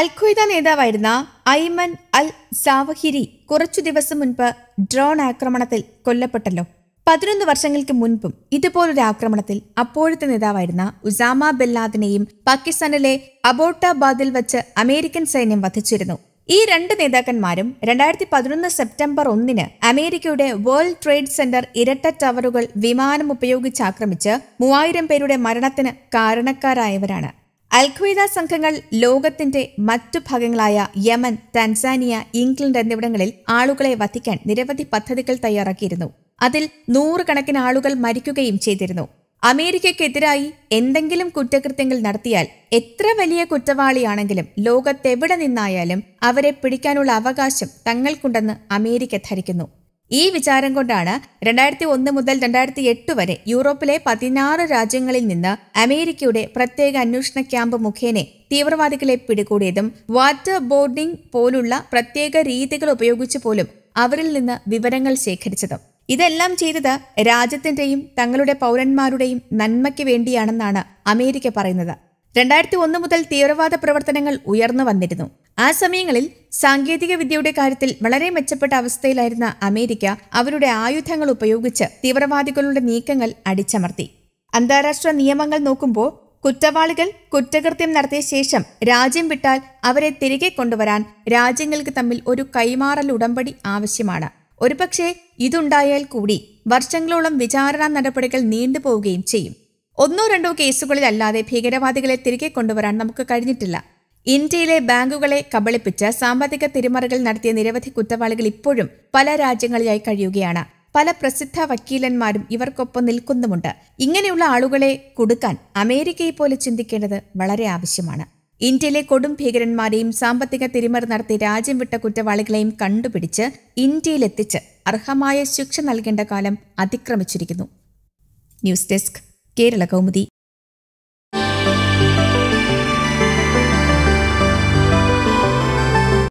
അൽ നേതാവായിരുന്ന ഐമൻ അൽ സാവഹിരി കുറച്ചു ദിവസം മുൻപ് ഡ്രോൺ ആക്രമണത്തിൽ കൊല്ലപ്പെട്ടല്ലോ പതിനൊന്ന് വർഷങ്ങൾക്ക് മുൻപും ഇതുപോലൊരു ആക്രമണത്തിൽ അപ്പോഴത്തെ നേതാവായിരുന്ന ഉസാമ ബെല്ലാദിനെയും പാകിസ്ഥാനിലെ അബോട്ടാബാദിൽ വച്ച് അമേരിക്കൻ സൈന്യം വധിച്ചിരുന്നു ഈ രണ്ട് നേതാക്കന്മാരും രണ്ടായിരത്തി പതിനൊന്ന് സെപ്റ്റംബർ ഒന്നിന് അമേരിക്കയുടെ വേൾഡ് ട്രേഡ് സെന്റർ ഇരട്ട ടവറുകൾ വിമാനം ഉപയോഗിച്ച് ആക്രമിച്ച് മൂവായിരം പേരുടെ മരണത്തിന് കാരണക്കാരായവരാണ് അൽഖ്വയ്ദ സംഘങ്ങൾ ലോകത്തിന്റെ മറ്റു ഭാഗങ്ങളായ യമൻ ടാൻസാനിയ ഇംഗ്ലണ്ട് എന്നിവിടങ്ങളിൽ ആളുകളെ വധിക്കാൻ നിരവധി പദ്ധതികൾ തയ്യാറാക്കിയിരുന്നു അതിൽ നൂറുകണക്കിന് ആളുകൾ മരിക്കുകയും ചെയ്തിരുന്നു അമേരിക്കയ്ക്കെതിരായി എന്തെങ്കിലും കുറ്റകൃത്യങ്ങൾ നടത്തിയാൽ എത്ര വലിയ കുറ്റവാളിയാണെങ്കിലും ലോകത്തെവിടെ നിന്നായാലും അവരെ പിടിക്കാനുള്ള അവകാശം തങ്ങൾക്കുണ്ടെന്ന് അമേരിക്ക ധരിക്കുന്നു ഈ വിചാരം കൊണ്ടാണ് രണ്ടായിരത്തി ഒന്ന് മുതൽ രണ്ടായിരത്തി എട്ട് വരെ യൂറോപ്പിലെ പതിനാറ് രാജ്യങ്ങളിൽ നിന്ന് അമേരിക്കയുടെ പ്രത്യേക അന്വേഷണ ക്യാമ്പ് മുഖേന തീവ്രവാദികളെ പിടികൂടിയതും വാട്ടർ ബോർഡിംഗ് പോലുള്ള പ്രത്യേക രീതികൾ ഉപയോഗിച്ച് പോലും അവരിൽ നിന്ന് വിവരങ്ങൾ ശേഖരിച്ചതും ഇതെല്ലാം ചെയ്തത് രാജ്യത്തിന്റെയും തങ്ങളുടെ പൗരന്മാരുടെയും നന്മയ്ക്ക് വേണ്ടിയാണെന്നാണ് അമേരിക്ക പറയുന്നത് രണ്ടായിരത്തി ഒന്ന് മുതൽ തീവ്രവാദ പ്രവർത്തനങ്ങൾ ഉയർന്നു വന്നിരുന്നു ആ സമയങ്ങളിൽ സാങ്കേതിക വിദ്യയുടെ കാര്യത്തിൽ വളരെ മെച്ചപ്പെട്ട അവസ്ഥയിലായിരുന്ന അമേരിക്ക അവരുടെ ആയുധങ്ങൾ ഉപയോഗിച്ച് തീവ്രവാദികളുടെ നീക്കങ്ങൾ അടിച്ചമർത്തി അന്താരാഷ്ട്ര നിയമങ്ങൾ നോക്കുമ്പോൾ കുറ്റവാളികൾ കുറ്റകൃത്യം നടത്തിയ ശേഷം രാജ്യം വിട്ടാൽ അവരെ തിരികെ കൊണ്ടുവരാൻ രാജ്യങ്ങൾക്ക് തമ്മിൽ ഒരു കൈമാറൽ ഉടമ്പടി ആവശ്യമാണ് ഒരുപക്ഷെ ഇതുണ്ടായാൽ കൂടി വർഷങ്ങളോളം വിചാരണ നടപടികൾ നീണ്ടുപോവുകയും ചെയ്യും ഒന്നോ രണ്ടോ കേസുകളിലല്ലാതെ ഭീകരവാദികളെ തിരികെ കൊണ്ടുവരാൻ നമുക്ക് കഴിഞ്ഞിട്ടില്ല ഇന്ത്യയിലെ ബാങ്കുകളെ കബളിപ്പിച്ച് സാമ്പത്തിക തിരിമറികൾ നടത്തിയ നിരവധി കുറ്റവാളികൾ ഇപ്പോഴും പല രാജ്യങ്ങളിലായി കഴിയുകയാണ് പല പ്രസിദ്ധ വക്കീലന്മാരും ഇവർക്കൊപ്പം നിൽക്കുന്നുമുണ്ട് ഇങ്ങനെയുള്ള ആളുകളെ കൊടുക്കാൻ അമേരിക്കയെ പോലെ ചിന്തിക്കേണ്ടത് വളരെ ആവശ്യമാണ് ഇന്ത്യയിലെ കൊടും ഭീകരന്മാരെയും സാമ്പത്തിക തിരിമറി നടത്തി രാജ്യം വിട്ട കുറ്റവാളികളെയും കണ്ടുപിടിച്ച് ഇന്ത്യയിലെത്തിച്ച് അർഹമായ ശിക്ഷ നൽകേണ്ട കാലം അതിക്രമിച്ചിരിക്കുന്നു ന്യൂസ് ഡെസ്ക് കേരള കൗമുദി